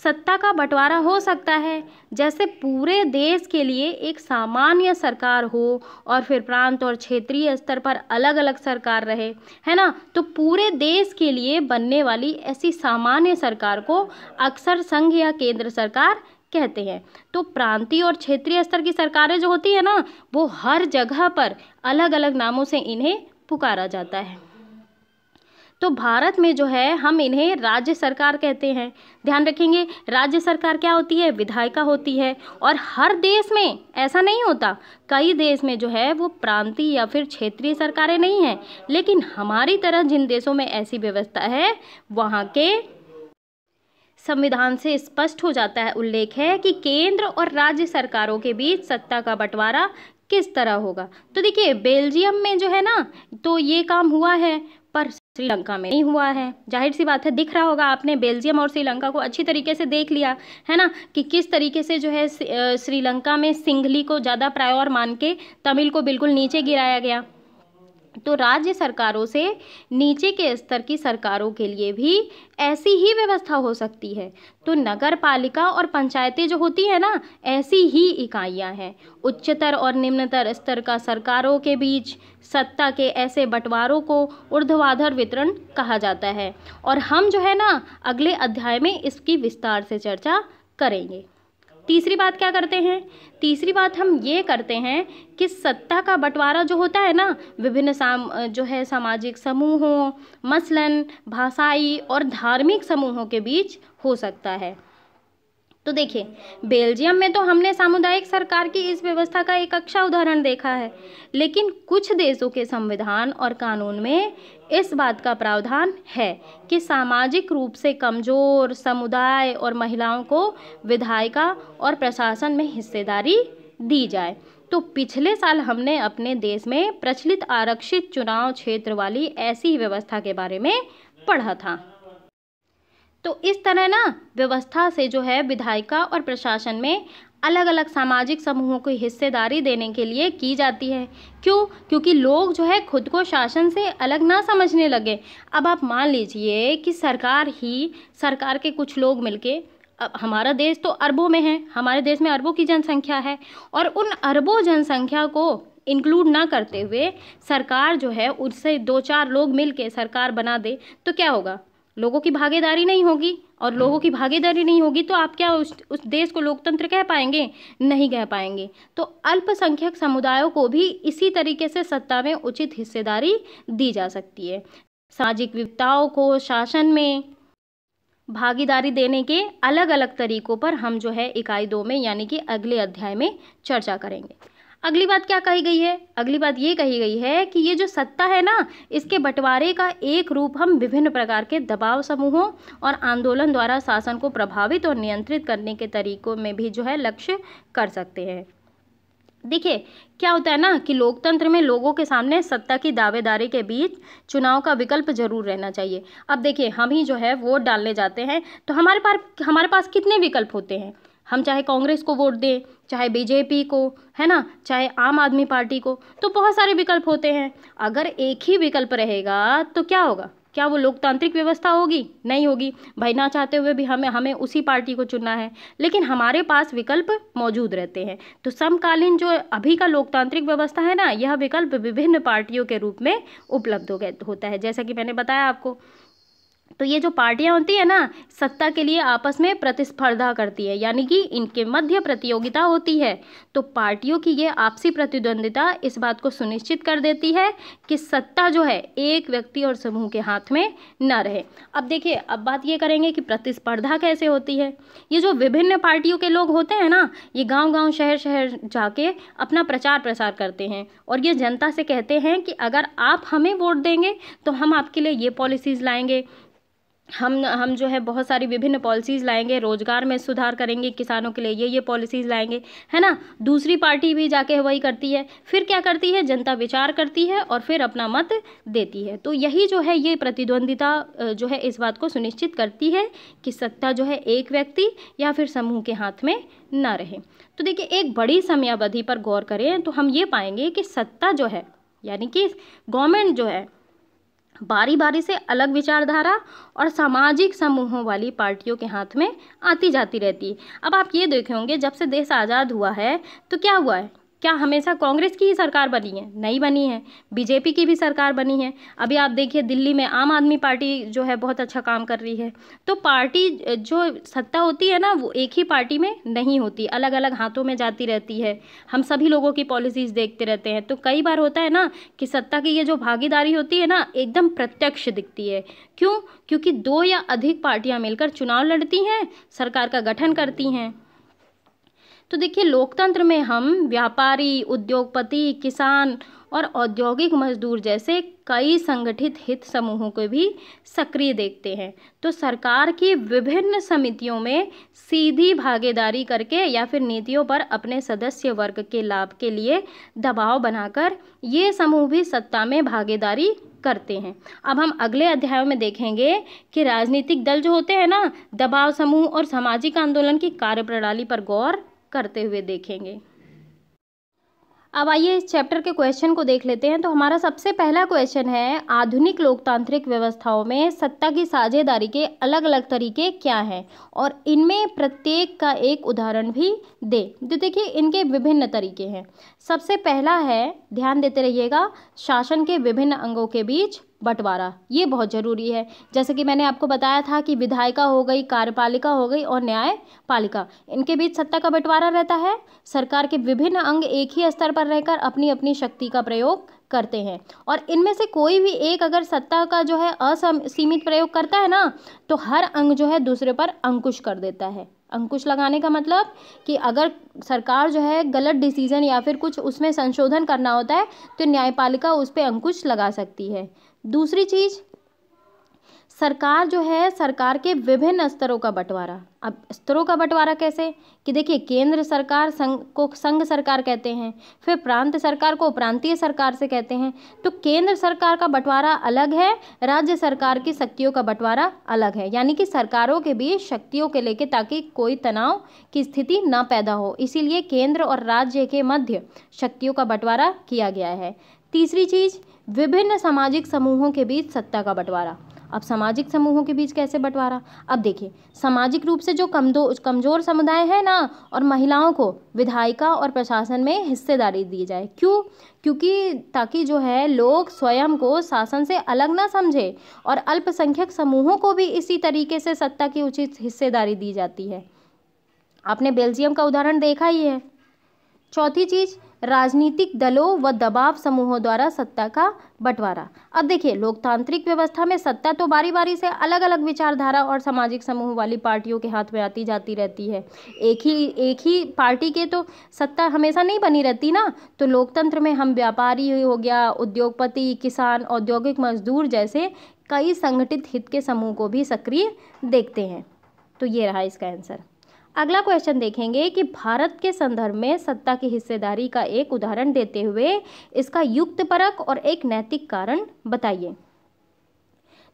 सत्ता का बंटवारा हो सकता है जैसे पूरे देश के लिए एक सामान्य सरकार हो और फिर प्रांत और क्षेत्रीय स्तर पर अलग अलग सरकार रहे है ना तो पूरे देश के लिए बनने वाली ऐसी सामान्य सरकार को अक्सर संघ या केंद्र सरकार कहते हैं तो प्रांतीय और क्षेत्रीय स्तर की सरकारें जो होती है ना वो हर जगह पर अलग अलग नामों से इन्हें पुकारा जाता है तो भारत में जो है हम इन्हें राज्य सरकार कहते हैं ध्यान रखेंगे राज्य सरकार क्या होती है विधायिका होती है और हर देश में ऐसा नहीं होता कई देश में जो है वो प्रांतीय या फिर क्षेत्रीय सरकारें नहीं हैं लेकिन हमारी तरह जिन देशों में ऐसी व्यवस्था है वहाँ के संविधान से स्पष्ट हो जाता है उल्लेख है कि केंद्र और राज्य सरकारों के बीच सत्ता का बंटवारा किस तरह होगा तो देखिए बेल्जियम में जो है ना तो ये काम हुआ है श्रीलंका में नहीं हुआ है जाहिर सी बात है दिख रहा होगा आपने बेल्जियम और श्रीलंका को अच्छी तरीके से देख लिया है ना कि किस तरीके से जो है श्रीलंका में सिंघली को ज़्यादा प्रायोर मान के तमिल को बिल्कुल नीचे गिराया गया तो राज्य सरकारों से नीचे के स्तर की सरकारों के लिए भी ऐसी ही व्यवस्था हो सकती है तो नगर पालिका और पंचायतें जो होती है ना ऐसी ही इकाइयाँ हैं उच्चतर और निम्नतर स्तर का सरकारों के बीच सत्ता के ऐसे बंटवारों को ऊर्ध्वाधर वितरण कहा जाता है और हम जो है ना अगले अध्याय में इसकी विस्तार से चर्चा करेंगे तीसरी बात क्या करते हैं तीसरी बात हम ये करते हैं कि सत्ता का बंटवारा जो होता है ना विभिन्न साम जो है सामाजिक समूहों मसलन भाषाई और धार्मिक समूहों के बीच हो सकता है तो देखिए बेल्जियम में तो हमने सामुदायिक सरकार की इस व्यवस्था का एक अच्छा उदाहरण देखा है लेकिन कुछ देशों के संविधान और कानून में इस बात का प्रावधान है कि सामाजिक रूप से कमज़ोर समुदाय और महिलाओं को विधायिका और प्रशासन में हिस्सेदारी दी जाए तो पिछले साल हमने अपने देश में प्रचलित आरक्षित चुनाव क्षेत्र वाली ऐसी व्यवस्था के बारे में पढ़ा था तो इस तरह ना व्यवस्था से जो है विधायिका और प्रशासन में अलग अलग सामाजिक समूहों को हिस्सेदारी देने के लिए की जाती है क्यों क्योंकि लोग जो है खुद को शासन से अलग ना समझने लगे अब आप मान लीजिए कि सरकार ही सरकार के कुछ लोग मिलके अब हमारा देश तो अरबों में है हमारे देश में अरबों की जनसंख्या है और उन अरबों जनसंख्या को इंक्लूड ना करते हुए सरकार जो है उससे दो चार लोग मिलके सरकार बना दे तो क्या होगा लोगों की भागीदारी नहीं होगी और हम्म। लोगों की भागीदारी नहीं होगी तो आप क्या उस उस देश को लोकतंत्र कह पाएंगे नहीं कह पाएंगे तो अल्पसंख्यक समुदायों को भी इसी तरीके से सत्ता में उचित हिस्सेदारी दी जा सकती है सामाजिक विविधताओं को शासन में भागीदारी देने के अलग अलग तरीकों पर हम जो है इकाई दो में यानी कि अगले अध्याय में चर्चा करेंगे अगली बात क्या कही गई है अगली बात ये कही गई है कि ये जो सत्ता है ना इसके बंटवारे का एक रूप हम विभिन्न प्रकार के दबाव समूहों और आंदोलन द्वारा शासन को प्रभावित और नियंत्रित करने के तरीकों में भी जो है लक्ष्य कर सकते हैं देखिए क्या होता है ना कि लोकतंत्र में लोगों के सामने सत्ता की दावेदारी के बीच चुनाव का विकल्प जरूर रहना चाहिए अब देखिए हम ही जो है वोट डालने जाते हैं तो हमारे पास हमारे पास कितने विकल्प होते हैं हम चाहे कांग्रेस को वोट दें चाहे बीजेपी को है ना चाहे आम आदमी पार्टी को तो बहुत सारे विकल्प होते हैं अगर एक ही विकल्प रहेगा तो क्या होगा क्या वो लोकतांत्रिक व्यवस्था होगी नहीं होगी भाई ना चाहते हुए भी हमें हमें उसी पार्टी को चुनना है लेकिन हमारे पास विकल्प मौजूद रहते हैं तो समकालीन जो अभी का लोकतांत्रिक व्यवस्था है ना यह विकल्प विभिन्न पार्टियों के रूप में उपलब्ध हो गए होता है जैसा कि मैंने बताया आपको तो ये जो पार्टियाँ होती है ना सत्ता के लिए आपस में प्रतिस्पर्धा करती है यानी कि इनके मध्य प्रतियोगिता होती है तो पार्टियों की ये आपसी प्रतिद्वंदिता इस बात को सुनिश्चित कर देती है कि सत्ता जो है एक व्यक्ति और समूह के हाथ में न रहे अब देखिए अब बात ये करेंगे कि प्रतिस्पर्धा कैसे होती है ये जो विभिन्न पार्टियों के लोग होते हैं ना ये गाँव गाँव शहर शहर जाके अपना प्रचार प्रसार करते हैं और ये जनता से कहते हैं कि अगर आप हमें वोट देंगे तो हम आपके लिए ये पॉलिसीज़ लाएंगे हम हम जो है बहुत सारी विभिन्न पॉलिसीज़ लाएंगे रोज़गार में सुधार करेंगे किसानों के लिए ये ये पॉलिसीज़ लाएंगे है ना दूसरी पार्टी भी जाके वही करती है फिर क्या करती है जनता विचार करती है और फिर अपना मत देती है तो यही जो है ये प्रतिद्वंदिता जो है इस बात को सुनिश्चित करती है कि सत्ता जो है एक व्यक्ति या फिर समूह के हाथ में ना रहे तो देखिए एक बड़ी समयावधि पर गौर करें तो हम ये पाएंगे कि सत्ता जो है यानी कि गवर्नमेंट जो है बारी बारी से अलग विचारधारा और सामाजिक समूहों वाली पार्टियों के हाथ में आती जाती रहती है अब आप ये देखे होंगे जब से देश आज़ाद हुआ है तो क्या हुआ है क्या हमेशा कांग्रेस की ही सरकार बनी है नहीं बनी है बीजेपी की भी सरकार बनी है अभी आप देखिए दिल्ली में आम आदमी पार्टी जो है बहुत अच्छा काम कर रही है तो पार्टी जो सत्ता होती है ना वो एक ही पार्टी में नहीं होती अलग अलग हाथों में जाती रहती है हम सभी लोगों की पॉलिसीज़ देखते रहते हैं तो कई बार होता है ना कि सत्ता की ये जो भागीदारी होती है ना एकदम प्रत्यक्ष दिखती है क्यों क्योंकि दो या अधिक पार्टियाँ मिलकर चुनाव लड़ती हैं सरकार का गठन करती हैं तो देखिए लोकतंत्र में हम व्यापारी उद्योगपति किसान और औद्योगिक मजदूर जैसे कई संगठित हित समूहों को भी सक्रिय देखते हैं तो सरकार की विभिन्न समितियों में सीधी भागीदारी करके या फिर नीतियों पर अपने सदस्य वर्ग के लाभ के लिए दबाव बनाकर ये समूह भी सत्ता में भागीदारी करते हैं अब हम अगले अध्याय में देखेंगे कि राजनीतिक दल जो होते हैं ना दबाव समूह और सामाजिक आंदोलन की कार्यप्रणाली पर गौर करते हुए देखेंगे अब आइए इस चैप्टर के क्वेश्चन को देख लेते हैं तो हमारा सबसे पहला क्वेश्चन है आधुनिक लोकतांत्रिक व्यवस्थाओं में सत्ता की साझेदारी के अलग अलग तरीके क्या हैं और इनमें प्रत्येक का एक उदाहरण भी दे तो देखिए इनके विभिन्न तरीके हैं सबसे पहला है ध्यान देते रहिएगा शासन के विभिन्न अंगों के बीच बंटवारा ये बहुत ज़रूरी है जैसे कि मैंने आपको बताया था कि विधायिका हो गई कार्यपालिका हो गई और न्यायपालिका इनके बीच सत्ता का बंटवारा रहता है सरकार के विभिन्न अंग एक ही स्तर पर रहकर अपनी अपनी शक्ति का प्रयोग करते हैं और इनमें से कोई भी एक अगर सत्ता का जो है असीमित प्रयोग करता है ना तो हर अंग जो है दूसरे पर अंकुश कर देता है अंकुश लगाने का मतलब कि अगर सरकार जो है गलत डिसीज़न या फिर कुछ उसमें संशोधन करना होता है तो न्यायपालिका उस पर अंकुश लगा सकती है दूसरी चीज़ सरकार जो है सरकार के विभिन्न स्तरों का बंटवारा अब स्तरों का बंटवारा कैसे कि देखिए केंद्र सरकार संघ को संघ सरकार कहते हैं फिर प्रांत सरकार को प्रांतीय सरकार से कहते हैं तो केंद्र सरकार का बंटवारा अलग है राज्य सरकार की शक्तियों का बंटवारा अलग है यानी कि सरकारों के बीच शक्तियों के लेके ताकि कोई तनाव की स्थिति ना पैदा हो इसीलिए केंद्र और राज्य के मध्य शक्तियों का बंटवारा किया गया है तीसरी चीज़ विभिन्न सामाजिक समूहों के बीच सत्ता का बंटवारा अब सामाजिक समूहों के बीच कैसे बंटवारा अब देखिए सामाजिक रूप से जो कमजो कमज़ोर समुदाय है ना और महिलाओं को विधायिका और प्रशासन में हिस्सेदारी दी जाए क्यों क्योंकि ताकि जो है लोग स्वयं को शासन से अलग ना समझे और अल्पसंख्यक समूहों को भी इसी तरीके से सत्ता की उचित हिस्सेदारी दी जाती है आपने बेल्जियम का उदाहरण देखा ही है चौथी चीज़ राजनीतिक दलों व दबाव समूहों द्वारा सत्ता का बंटवारा अब देखिए लोकतांत्रिक व्यवस्था में सत्ता तो बारी बारी से अलग अलग विचारधारा और सामाजिक समूह वाली पार्टियों के हाथ में आती जाती रहती है एक ही एक ही पार्टी के तो सत्ता हमेशा नहीं बनी रहती ना तो लोकतंत्र में हम व्यापारी हो गया उद्योगपति किसान औद्योगिक मजदूर जैसे कई संगठित हित के समूह को भी सक्रिय देखते हैं तो ये रहा इसका आंसर अगला क्वेश्चन देखेंगे कि भारत के संदर्भ में सत्ता की हिस्सेदारी का एक उदाहरण देते हुए इसका युक्त परक और एक नैतिक कारण बताइए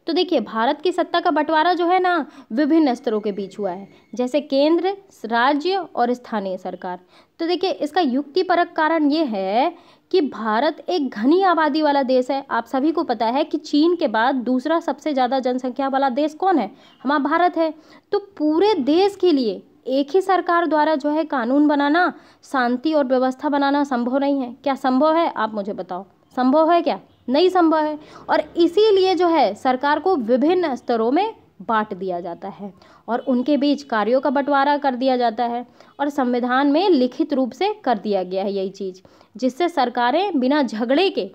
तो देखिए भारत की सत्ता का बंटवारा जो है ना विभिन्न स्तरों के बीच हुआ है जैसे केंद्र राज्य और स्थानीय सरकार तो देखिए इसका युक्ति परक कारण ये है कि भारत एक घनी आबादी वाला देश है आप सभी को पता है कि चीन के बाद दूसरा सबसे ज़्यादा जनसंख्या वाला देश कौन है हमारा भारत है तो पूरे देश के लिए एक ही सरकार द्वारा जो है कानून बनाना शांति और व्यवस्था बनाना संभव नहीं है क्या संभव है आप मुझे बताओ संभव है क्या नहीं संभव है और इसीलिए जो है सरकार को विभिन्न स्तरों में बांट दिया जाता है और उनके बीच कार्यों का बंटवारा कर दिया जाता है और संविधान में लिखित रूप से कर दिया गया है यही चीज़ जिससे सरकारें बिना झगड़े के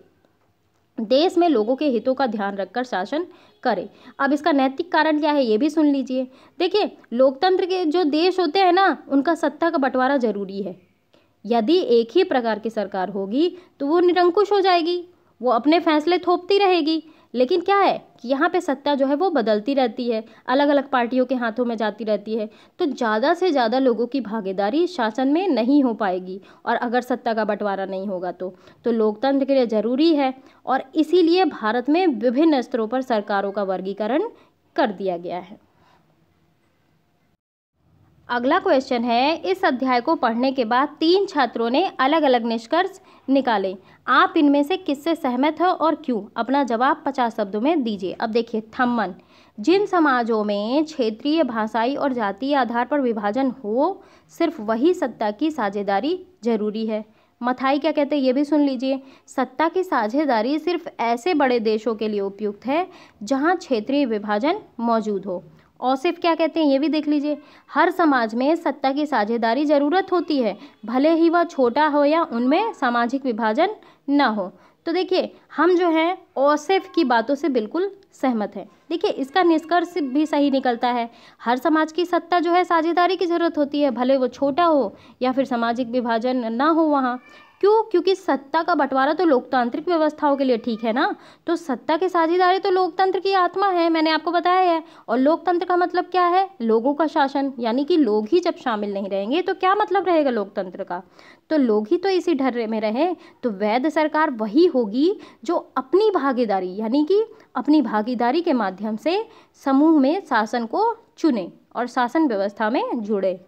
देश में लोगों के हितों का ध्यान रखकर शासन करे अब इसका नैतिक कारण क्या है ये भी सुन लीजिए देखिए लोकतंत्र के जो देश होते हैं ना उनका सत्ता का बंटवारा जरूरी है यदि एक ही प्रकार की सरकार होगी तो वो निरंकुश हो जाएगी वो अपने फैसले थोपती रहेगी लेकिन क्या है कि यहाँ पे सत्ता जो है वो बदलती रहती है अलग अलग पार्टियों के हाथों में जाती रहती है तो ज़्यादा से ज़्यादा लोगों की भागीदारी शासन में नहीं हो पाएगी और अगर सत्ता का बंटवारा नहीं होगा तो तो लोकतंत्र के लिए ज़रूरी है और इसीलिए भारत में विभिन्न स्तरों पर सरकारों का वर्गीकरण कर दिया गया है अगला क्वेश्चन है इस अध्याय को पढ़ने के बाद तीन छात्रों ने अलग अलग निष्कर्ष निकाले आप इनमें से किससे सहमत हो और क्यों अपना जवाब पचास शब्दों में दीजिए अब देखिए थम्मन जिन समाजों में क्षेत्रीय भाषाई और जातीय आधार पर विभाजन हो सिर्फ वही सत्ता की साझेदारी जरूरी है मथाई क्या कहते हैं ये भी सुन लीजिए सत्ता की साझेदारी सिर्फ ऐसे बड़े देशों के लिए उपयुक्त है जहाँ क्षेत्रीय विभाजन मौजूद हो और सिर्फ क्या कहते हैं ये भी देख लीजिए हर समाज में सत्ता की साझेदारी ज़रूरत होती है भले ही वह छोटा हो या उनमें सामाजिक विभाजन न हो तो देखिए हम जो हैं ओसेफ की बातों से बिल्कुल सहमत हैं देखिए इसका निष्कर्ष भी सही निकलता है हर समाज की सत्ता जो है साझेदारी की ज़रूरत होती है भले वो छोटा हो या फिर सामाजिक विभाजन ना हो वहाँ क्यों क्योंकि सत्ता का बंटवारा तो लोकतांत्रिक व्यवस्थाओं के लिए ठीक है ना तो सत्ता के साझेदारी तो लोकतंत्र की आत्मा है मैंने आपको बताया है और लोकतंत्र का मतलब क्या है लोगों का शासन यानी कि लोग ही जब शामिल नहीं रहेंगे तो क्या मतलब रहेगा लोकतंत्र का तो लोग ही तो इसी ढर्रे में रहें तो वैध सरकार वही होगी जो अपनी भागीदारी यानी कि अपनी भागीदारी के माध्यम से समूह में शासन को चुने और शासन व्यवस्था में जुड़े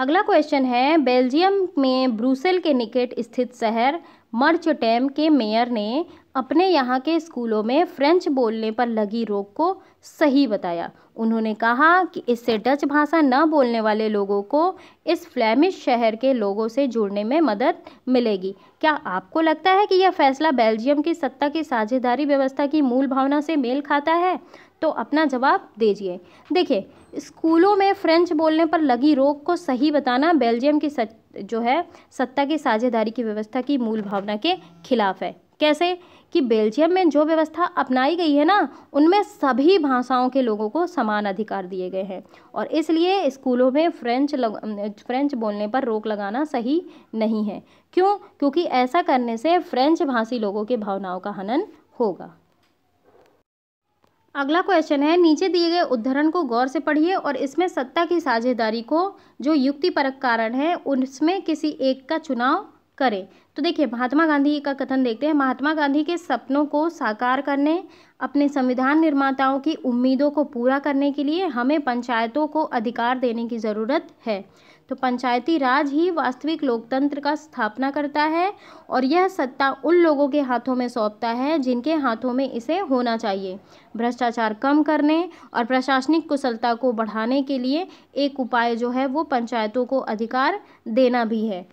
अगला क्वेश्चन है बेल्जियम में ब्रूसेल के निकट स्थित शहर मर्चटेम के मेयर ने अपने यहाँ के स्कूलों में फ्रेंच बोलने पर लगी रोक को सही बताया उन्होंने कहा कि इससे डच भाषा न बोलने वाले लोगों को इस फ्लेमिश शहर के लोगों से जुड़ने में मदद मिलेगी क्या आपको लगता है कि यह फैसला बेल्जियम की सत्ता की साझेदारी व्यवस्था की मूल भावना से मेल खाता है तो अपना जवाब दीजिए देखिए स्कूलों में फ्रेंच बोलने पर लगी रोक को सही बताना बेल्जियम की सच, जो है सत्ता की साझेदारी की व्यवस्था की मूल भावना के खिलाफ है कैसे कि बेल्जियम में जो व्यवस्था अपनाई गई है ना उनमें सभी भाषाओं के लोगों को समान अधिकार दिए गए हैं और इसलिए स्कूलों में फ्रेंच लग, फ्रेंच बोलने पर रोक लगाना सही नहीं है क्यों क्योंकि ऐसा करने से फ्रेंच भाषी लोगों के भावनाओं का हनन होगा अगला क्वेश्चन है नीचे दिए गए उद्धरण को गौर से पढ़िए और इसमें सत्ता की साझेदारी को जो युक्तिपरक कारण है उसमें किसी एक का चुनाव करें तो देखिए महात्मा गांधी का कथन देखते हैं महात्मा गांधी के सपनों को साकार करने अपने संविधान निर्माताओं की उम्मीदों को पूरा करने के लिए हमें पंचायतों को अधिकार देने की ज़रूरत है तो पंचायती राज ही वास्तविक लोकतंत्र का स्थापना करता है और यह सत्ता उन लोगों के हाथों में सौंपता है जिनके हाथों में इसे होना चाहिए भ्रष्टाचार कम करने और प्रशासनिक कुशलता को बढ़ाने के लिए एक उपाय जो है वो पंचायतों को अधिकार देना भी है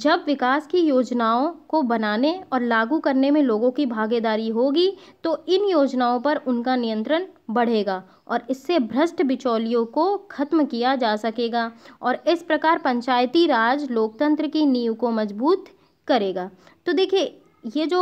जब विकास की योजनाओं को बनाने और लागू करने में लोगों की भागीदारी होगी तो इन योजनाओं पर उनका नियंत्रण बढ़ेगा और इससे भ्रष्ट बिचौलियों को खत्म किया जा सकेगा और इस प्रकार पंचायती राज लोकतंत्र की नींव को मजबूत करेगा तो देखिए ये जो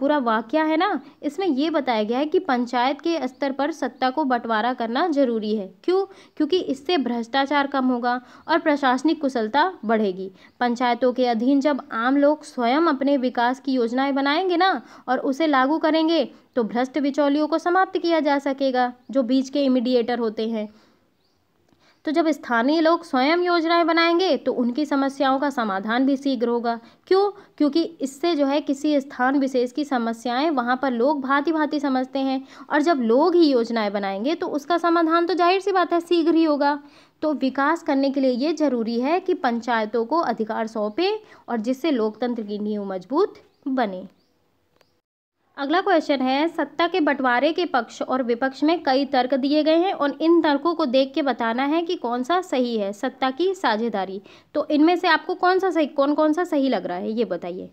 पूरा वाक्य है ना इसमें ये बताया गया है कि पंचायत के स्तर पर सत्ता को बंटवारा करना ज़रूरी है क्यों क्योंकि इससे भ्रष्टाचार कम होगा और प्रशासनिक कुशलता बढ़ेगी पंचायतों के अधीन जब आम लोग स्वयं अपने विकास की योजनाएं बनाएंगे ना और उसे लागू करेंगे तो भ्रष्ट बिचौलियों को समाप्त किया जा सकेगा जो बीच के इमीडिएटर होते हैं तो जब स्थानीय लोग स्वयं योजनाएं बनाएंगे तो उनकी समस्याओं का समाधान भी शीघ्र होगा क्यों क्योंकि इससे जो है किसी स्थान विशेष की समस्याएं वहाँ पर लोग भांति भांति समझते हैं और जब लोग ही योजनाएं बनाएंगे तो उसका समाधान तो जाहिर सी बात है शीघ्र ही होगा तो विकास करने के लिए ये ज़रूरी है कि पंचायतों को अधिकार सौंपें और जिससे लोकतंत्र की नींव मजबूत बने अगला क्वेश्चन है सत्ता के बंटवारे के पक्ष और विपक्ष में कई तर्क दिए गए हैं और इन तर्कों को देख के बताना है कि कौन सा सही है सत्ता की साझेदारी तो इनमें से आपको कौन सा सही कौन कौन सा सही लग रहा है ये बताइए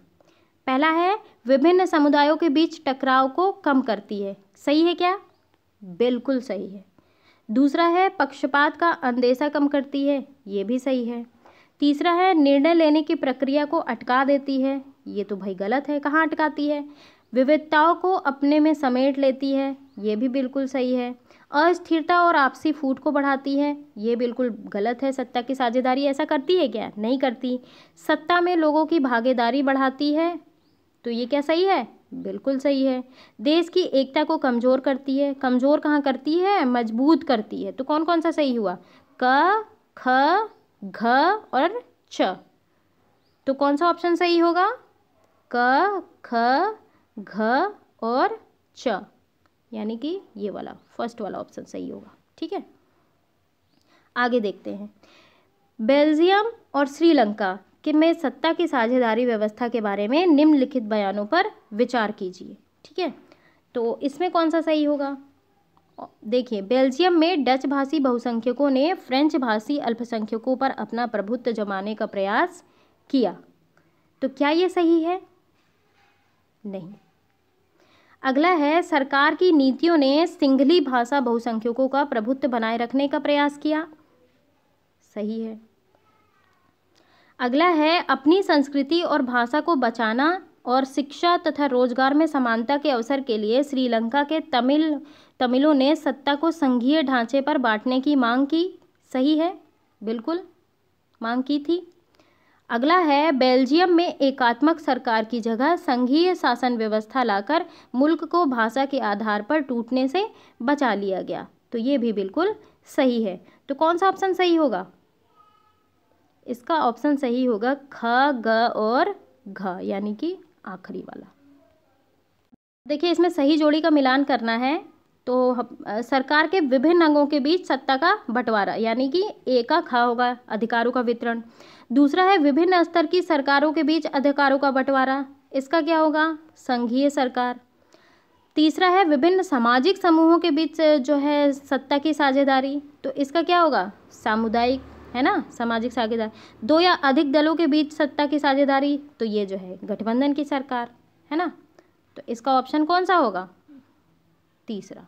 पहला है विभिन्न समुदायों के बीच टकराव को कम करती है सही है क्या बिल्कुल सही है दूसरा है पक्षपात का अंदेशा कम करती है ये भी सही है तीसरा है निर्णय लेने की प्रक्रिया को अटका देती है ये तो भाई गलत है कहाँ अटकाती है विविधताओं को अपने में समेट लेती है ये भी बिल्कुल सही है अस्थिरता और आपसी फूट को बढ़ाती है ये बिल्कुल गलत है सत्ता की साझेदारी ऐसा करती है क्या नहीं करती सत्ता में लोगों की भागीदारी बढ़ाती है तो ये क्या सही है बिल्कुल सही है देश की एकता को कमज़ोर करती है कमज़ोर कहाँ करती है मजबूत करती है तो कौन कौन सा सही हुआ क ख घ और छ तो कौन सा ऑप्शन सही होगा क ख घ और च यानी कि ये वाला फर्स्ट वाला ऑप्शन सही होगा ठीक है आगे देखते हैं बेल्जियम और श्रीलंका के में सत्ता की साझेदारी व्यवस्था के बारे में निम्नलिखित बयानों पर विचार कीजिए ठीक है तो इसमें कौन सा सही होगा देखिए बेल्जियम में डच भाषी बहुसंख्यकों ने फ्रेंच भाषी अल्पसंख्यकों पर अपना प्रभुत्व जमाने का प्रयास किया तो क्या ये सही है नहीं अगला है सरकार की नीतियों ने सिंघली भाषा बहुसंख्यकों का प्रभुत्व बनाए रखने का प्रयास किया सही है अगला है अपनी संस्कृति और भाषा को बचाना और शिक्षा तथा रोजगार में समानता के अवसर के लिए श्रीलंका के तमिल तमिलों ने सत्ता को संघीय ढांचे पर बांटने की मांग की सही है बिल्कुल मांग की थी अगला है बेल्जियम में एकात्मक सरकार की जगह संघीय शासन व्यवस्था लाकर मुल्क को भाषा के आधार पर टूटने से बचा लिया गया तो ये भी बिल्कुल सही है तो कौन सा ऑप्शन सही होगा इसका ऑप्शन सही होगा ख ग और घ यानी कि आखिरी वाला देखिए इसमें सही जोड़ी का मिलान करना है तो सरकार के विभिन्न अंगों के बीच सत्ता का बंटवारा यानी कि ए का खा होगा अधिकारों का वितरण दूसरा है विभिन्न स्तर की सरकारों के बीच अधिकारों का बंटवारा इसका क्या होगा संघीय सरकार तीसरा है विभिन्न सामाजिक समूहों के बीच जो है सत्ता की साझेदारी तो इसका क्या होगा सामुदायिक है ना सामाजिक साझेदारी दो या अधिक दलों के बीच सत्ता की साझेदारी तो ये जो है गठबंधन की सरकार है ना तो इसका ऑप्शन कौन सा होगा तीसरा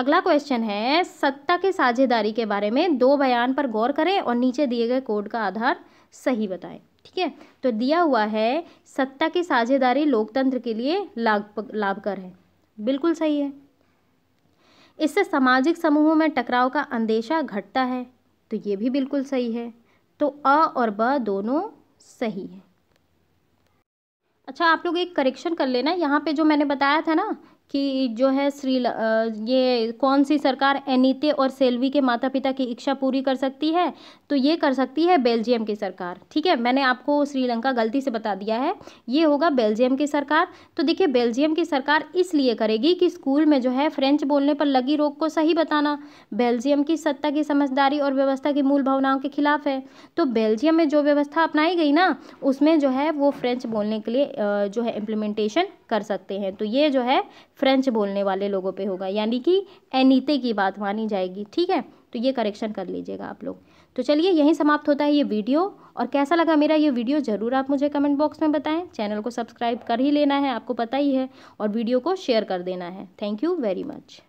अगला क्वेश्चन है सत्ता के साझेदारी के बारे में दो बयान पर गौर करें और नीचे दिए गए कोड का आधार सही बताएं ठीक है तो दिया हुआ है सत्ता की साझेदारी लोकतंत्र के लिए लाभ लाभकर है बिल्कुल सही है इससे सामाजिक समूहों में टकराव का अंदेशा घटता है तो ये भी बिल्कुल सही है तो अ और ब दोनों सही है अच्छा आप लोग एक करेक्शन कर लेना यहाँ पे जो मैंने बताया था ना कि जो है श्री ये कौन सी सरकार एनीते और सेल्वी के माता पिता की इच्छा पूरी कर सकती है तो ये कर सकती है बेल्जियम की सरकार ठीक है मैंने आपको श्रीलंका गलती से बता दिया है ये होगा बेल्जियम की सरकार तो देखिए बेल्जियम की सरकार इसलिए करेगी कि स्कूल में जो है फ्रेंच बोलने पर लगी रोक को सही बताना बेल्जियम की सत्ता की समझदारी और व्यवस्था की मूल भावनाओं के खिलाफ है तो बेल्जियम में जो व्यवस्था अपनाई गई ना उसमें जो है वो फ्रेंच बोलने के लिए जो है इम्प्लीमेंटेशन कर सकते हैं तो ये जो है फ्रेंच बोलने वाले लोगों पे होगा यानी कि एनीते की बात मानी जाएगी ठीक है तो ये करेक्शन कर लीजिएगा आप लोग तो चलिए यहीं समाप्त होता है ये वीडियो और कैसा लगा मेरा ये वीडियो ज़रूर आप मुझे कमेंट बॉक्स में बताएं चैनल को सब्सक्राइब कर ही लेना है आपको पता ही है और वीडियो को शेयर कर देना है थैंक यू वेरी मच